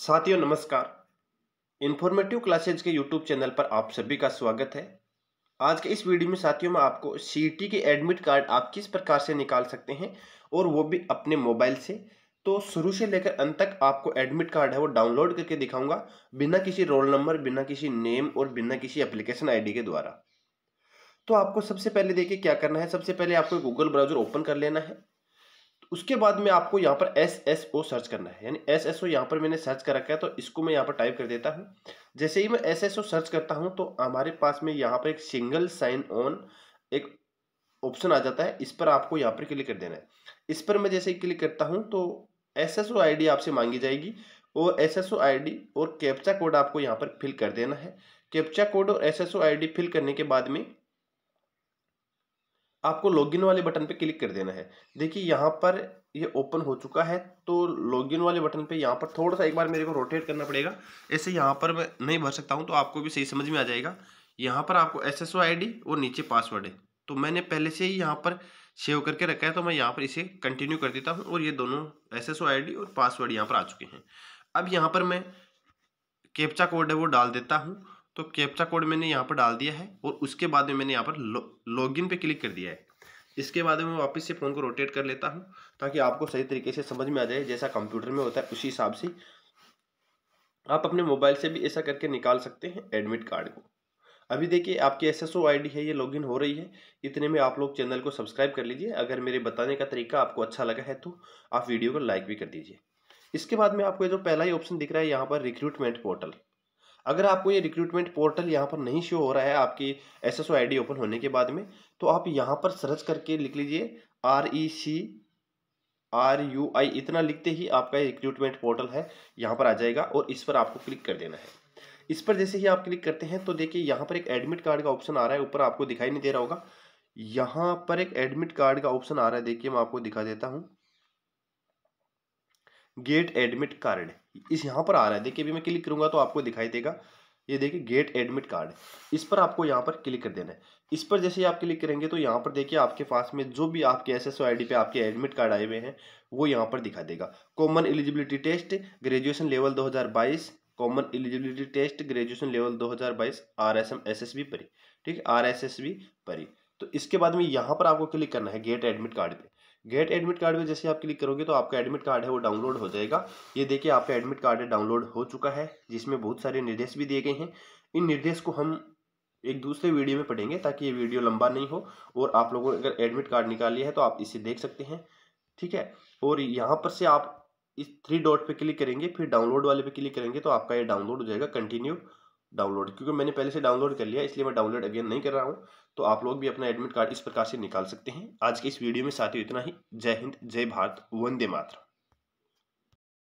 साथियों नमस्कार informative classes के यूट्यूब चैनल पर आप सभी का स्वागत है आज के इस वीडियो में साथियों मैं आपको सी के एडमिट कार्ड आप किस प्रकार से निकाल सकते हैं और वो भी अपने मोबाइल से तो शुरू से लेकर अंत तक आपको एडमिट कार्ड है वो डाउनलोड करके दिखाऊंगा बिना किसी रोल नंबर बिना किसी नेम और बिना किसी एप्लीकेशन आई के द्वारा तो आपको सबसे पहले देखिए क्या करना है सबसे पहले आपको गूगल ब्राउजर ओपन कर लेना है उसके बाद में आपको यहाँ पर एस एस ओ सर्च करना है यानी एस एस ओ यहाँ पर मैंने सर्च कर रखा है तो इसको मैं यहाँ पर टाइप कर देता हूँ जैसे ही मैं एस एस ओ सर्च करता हूँ तो हमारे पास में यहाँ पर एक सिंगल साइन ऑन एक ऑप्शन आ जाता है इस पर आपको यहाँ पर क्लिक कर देना है इस पर मैं जैसे ही क्लिक करता हूँ तो S S O I D आपसे मांगी जाएगी और S S O I D और कैप्चा कोड आपको यहाँ पर फिल कर देना है कैप्चा कोड और S S O I D fill करने के बाद में आपको लॉगिन वाले बटन पे क्लिक कर देना है देखिए यहाँ पर ये ओपन हो चुका है तो लॉगिन वाले बटन पे यहाँ पर थोड़ा सा एक बार मेरे को रोटेट करना पड़ेगा ऐसे यहाँ पर मैं नहीं भर सकता हूँ तो आपको भी सही समझ में आ जाएगा यहाँ पर आपको एस एस और नीचे पासवर्ड है तो मैंने पहले से ही यहाँ पर सेव करके रखा है तो मैं यहाँ पर इसे कंटिन्यू कर देता हूँ और ये दोनों एस एस और पासवर्ड यहाँ पर आ चुके हैं अब यहाँ पर मैं कैप्चा कोड है वो डाल देता हूँ तो कैप्चा कोड मैंने यहाँ पर डाल दिया है और उसके बाद में मैंने यहाँ पर लॉग इन पर क्लिक कर दिया है इसके बाद मैं वापस से फ़ोन को रोटेट कर लेता हूँ ताकि आपको सही तरीके से समझ में आ जाए जैसा कंप्यूटर में होता है उसी हिसाब से आप अपने मोबाइल से भी ऐसा करके निकाल सकते हैं एडमिट कार्ड को अभी देखिए आपकी एस एस है ये लॉगिन हो रही है इतने में आप लोग चैनल को सब्सक्राइब कर लीजिए अगर मेरे बताने का तरीका आपको अच्छा लगा है तो आप वीडियो को लाइक भी कर दीजिए इसके बाद में आपको जो पहला ही ऑप्शन दिख रहा है यहाँ पर रिक्रूटमेंट पोर्टल अगर आपको ये रिक्रूटमेंट पोर्टल यहाँ पर नहीं शो हो रहा है आपकी एस एस ओपन होने के बाद में तो आप यहाँ पर सर्च करके लिख लीजिए R E C R U I इतना लिखते ही आपका ये रिक्रूटमेंट पोर्टल है यहाँ पर आ जाएगा और इस पर आपको क्लिक कर देना है इस पर जैसे ही आप क्लिक करते हैं तो देखिए यहाँ पर एक एडमिट कार्ड का ऑप्शन आ रहा है ऊपर आपको दिखाई नहीं दे रहा होगा यहाँ पर एक एडमिट कार्ड का ऑप्शन आ रहा है देखिए मैं आपको दिखा देता हूँ गेट एडमिट कार्ड इस यहाँ पर आ रहा है देखिए अभी मैं क्लिक करूँगा तो आपको दिखाई देगा ये देखिए गेट एडमिट कार्ड इस पर आपको यहाँ पर क्लिक कर देना है इस पर जैसे ही आप क्लिक करेंगे तो यहाँ पर देखिए आपके पास में जो भी आपके एस एस पे आपके एडमिट कार्ड आए हुए हैं वो यहाँ पर दिखा देगा common eligibility test graduation level 2022 common eligibility test graduation level 2022 RSM SSB परी ठीक है आर परी तो इसके बाद में यहाँ पर आपको क्लिक करना है गेट एडमिट कार्ड पे गेट एडमिट कार्ड में जैसे आप क्लिक करोगे तो आपका एडमिट कार्ड है वो डाउनलोड हो जाएगा ये देखिए आपका एडमिट कार्ड है डाउनलोड हो चुका है जिसमें बहुत सारे निर्देश भी दिए गए हैं इन निर्देश को हम एक दूसरे वीडियो में पढ़ेंगे ताकि ये वीडियो लंबा नहीं हो और आप लोगों ने अगर एडमिट कार्ड निकाल लिया है तो आप इसे देख सकते हैं ठीक है और यहाँ पर से आप इस थ्री डॉट पर क्लिक करेंगे फिर डाउनलोड वाले पर क्लिक करेंगे तो आपका ये डाउनलोड हो जाएगा कंटिन्यू डाउनलोड क्योंकि मैंने पहले से डाउनलोड कर लिया इसलिए मैं डाउनलोड अगेन नहीं कर रहा हूँ तो आप लोग भी अपना एडमिट कार्ड इस प्रकार से निकाल सकते हैं आज के इस वीडियो में साथियों इतना ही जय हिंद जय भारत वंदे मातरम